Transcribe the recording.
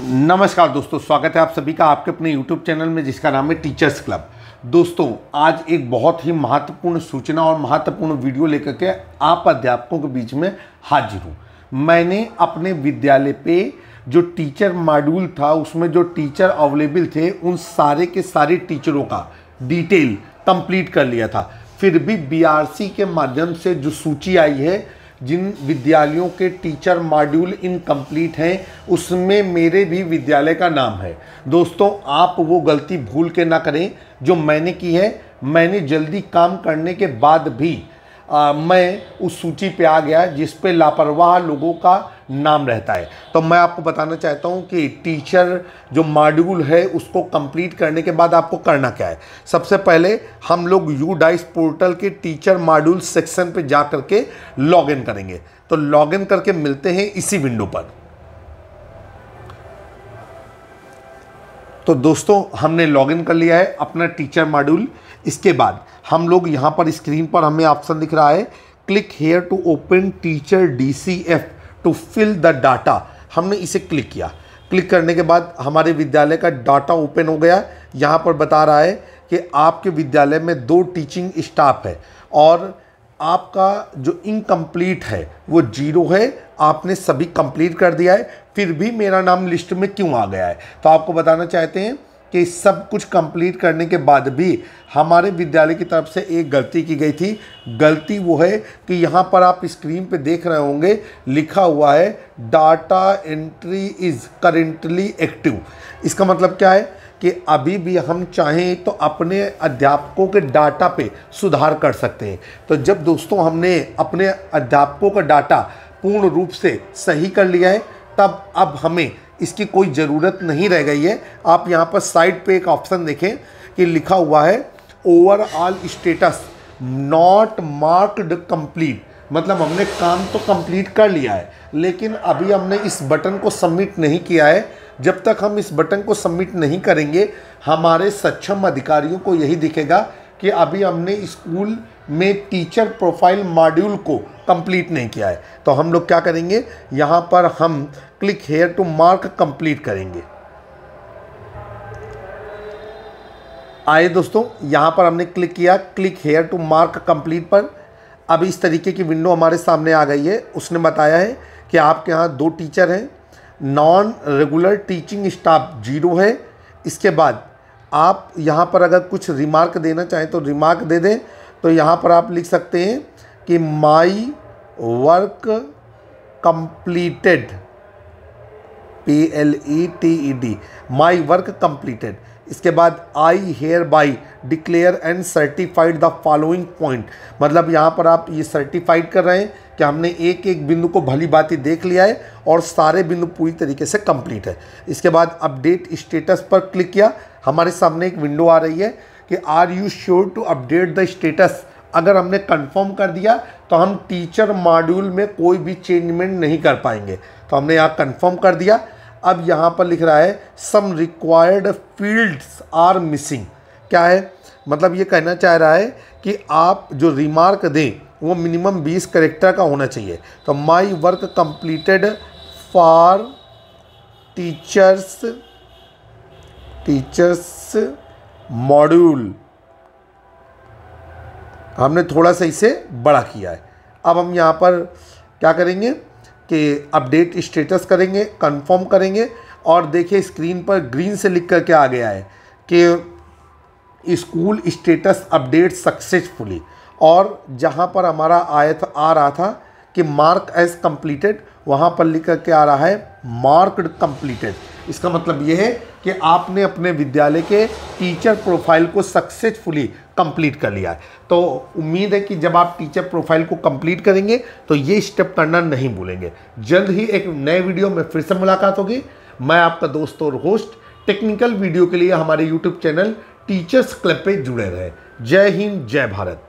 नमस्कार दोस्तों स्वागत है आप सभी का आपके अपने YouTube चैनल में जिसका नाम है टीचर्स क्लब दोस्तों आज एक बहुत ही महत्वपूर्ण सूचना और महत्वपूर्ण वीडियो लेकर के आप अध्यापकों के बीच में हाजिर हूँ मैंने अपने विद्यालय पे जो टीचर मॉड्यूल था उसमें जो टीचर अवेलेबल थे उन सारे के सारे टीचरों का डिटेल कंप्लीट कर लिया था फिर भी बी के माध्यम से जो सूची आई है जिन विद्यालयों के टीचर मॉड्यूल इनकम्प्लीट हैं उसमें मेरे भी विद्यालय का नाम है दोस्तों आप वो गलती भूल के ना करें जो मैंने की है मैंने जल्दी काम करने के बाद भी आ, मैं उस सूची पे आ गया जिस पे लापरवाह लोगों का नाम रहता है तो मैं आपको बताना चाहता हूँ कि टीचर जो मॉड्यूल है उसको कंप्लीट करने के बाद आपको करना क्या है सबसे पहले हम लोग यू डाइस पोर्टल के टीचर मॉड्यूल सेक्शन पे जा करके लॉग इन करेंगे तो लॉग इन करके मिलते हैं इसी विंडो पर तो दोस्तों हमने लॉगिन कर लिया है अपना टीचर मॉड्यूल इसके बाद हम लोग यहाँ पर स्क्रीन पर हमें ऑप्शन दिख रहा है click here to open teacher D C F to fill the data हमने इसे क्लिक किया क्लिक करने के बाद हमारे विद्यालय का डाटा ओपन हो गया यहाँ पर बता रहा है कि आपके विद्यालय में दो टीचिंग स्टाफ है और आपका जो इनकम्प्लीट है वो जीरो है आपने सभी कंप्लीट कर दिया है फिर भी मेरा नाम लिस्ट में क्यों आ गया है तो आपको बताना चाहते हैं कि सब कुछ कंप्लीट करने के बाद भी हमारे विद्यालय की तरफ से एक गलती की गई थी गलती वो है कि यहाँ पर आप स्क्रीन पे देख रहे होंगे लिखा हुआ है data entry is currently active इसका मतलब क्या है कि अभी भी हम चाहें तो अपने अध्यापकों के डाटा पे सुधार कर सकते हैं तो जब दोस्तों हमने अपने अध्यापकों का डाटा पूर्ण रूप से सही कर लिया है तब अब हमें इसकी कोई ज़रूरत नहीं रह गई है आप यहाँ पर साइड पे एक ऑप्शन देखें कि लिखा हुआ है overall status not marked complete मतलब हमने काम तो कंप्लीट कर लिया है लेकिन अभी हमने इस बटन को सबमिट नहीं किया है जब तक हम इस बटन को सबमिट नहीं करेंगे हमारे सक्षम अधिकारियों को यही दिखेगा कि अभी हमने स्कूल में टीचर प्रोफाइल मॉड्यूल को कंप्लीट नहीं किया है तो हम लोग क्या करेंगे यहाँ पर हम click here to mark complete करेंगे आए दोस्तों यहाँ पर हमने क्लिक किया click here to mark complete पर अब इस तरीके की विंडो हमारे सामने आ गई है उसने बताया है कि आपके यहाँ दो टीचर हैं non regular teaching staff zero है इसके बाद आप यहाँ पर अगर कुछ रिमार्क देना चाहें तो रिमार्क दे दें तो यहाँ पर आप लिख सकते हैं कि my work completed P L E T E D my work completed इसके बाद I hereby declare and certified the following point मतलब यहाँ पर आप ये सर्टिफाइड कर रहे हैं कि हमने एक एक बिंदु को भली बाती देख लिया है और सारे बिंदु पूरी तरीके से कंप्लीट है इसके बाद अपडेट स्टेटस पर क्लिक किया हमारे सामने एक विंडो आ रही है कि are you sure to update the status अगर हमने कंफर्म कर दिया तो हम टीचर मॉड्यूल में कोई भी चेंजमेंट नहीं कर पाएंगे तो हमने यहाँ कंफर्म कर दिया अब यहाँ पर लिख रहा है some required fields are missing क्या है मतलब ये कहना चाह रहा है कि आप जो रिमार्क दें वो मिनिमम 20 करेक्टर का होना चाहिए तो my work completed for teachers teachers module हमने थोड़ा सा इसे बड़ा किया है अब हम यहाँ पर क्या करेंगे कि अपडेट स्टेटस करेंगे कंफर्म करेंगे और देखिए स्क्रीन पर ग्रीन से लिख कर के आ गया है कि स्कूल स्टेटस अपडेट सक्सेसफुली और जहाँ पर हमारा आया था आ रहा था कि मार्क एज कंप्लीटेड वहाँ पर लिख कर के आ रहा है मार्क कंप्लीटेड इसका मतलब ये है कि आपने अपने विद्यालय के टीचर प्रोफाइल को सक्सेसफुली कंप्लीट कर लिया है तो उम्मीद है कि जब आप टीचर प्रोफाइल को कंप्लीट करेंगे तो ये स्टेप करना नहीं भूलेंगे जल्द ही एक नए वीडियो में फिर से मुलाकात होगी मैं आपका दोस्त और होस्ट टेक्निकल वीडियो के लिए हमारे यूट्यूब चैनल टीचर्स क्लब पर जुड़े रहे जय हिंद जय भारत